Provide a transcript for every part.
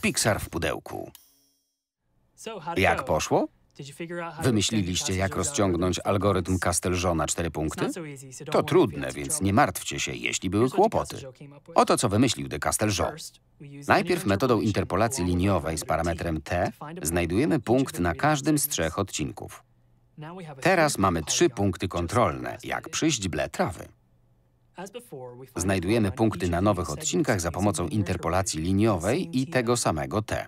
Pixar w pudełku. Jak poszło? Wymyśliliście, jak rozciągnąć algorytm Castelżona 4 punkty? To trudne, więc nie martwcie się, jeśli były kłopoty. Oto co wymyślił de Casteljon. Najpierw metodą interpolacji liniowej z parametrem t znajdujemy punkt na każdym z trzech odcinków. Teraz mamy trzy punkty kontrolne, jak przyjść ble trawy. Znajdujemy punkty na nowych odcinkach za pomocą interpolacji liniowej i tego samego T.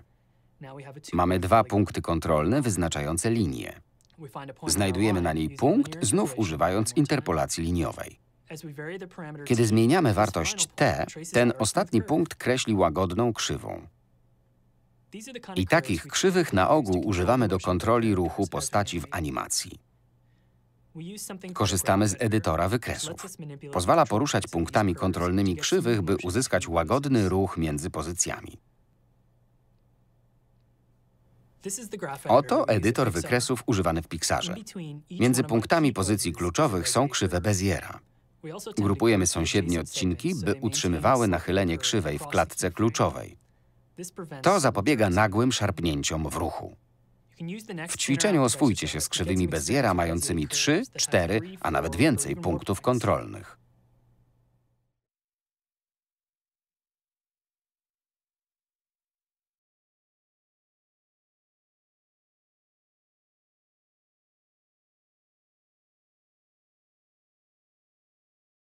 Mamy dwa punkty kontrolne wyznaczające linię. Znajdujemy na niej punkt, znów używając interpolacji liniowej. Kiedy zmieniamy wartość t, ten ostatni punkt kreśli łagodną krzywą. I takich krzywych na ogół używamy do kontroli ruchu postaci w animacji. Korzystamy z edytora wykresów. Pozwala poruszać punktami kontrolnymi krzywych, by uzyskać łagodny ruch między pozycjami. Oto edytor wykresów używany w Pixarze. Między punktami pozycji kluczowych są krzywe Beziera. Grupujemy sąsiednie odcinki, by utrzymywały nachylenie krzywej w klatce kluczowej. To zapobiega nagłym szarpnięciom w ruchu. W ćwiczeniu oswójcie się z krzywymi Beziera mającymi 3, 4, a nawet więcej punktów kontrolnych.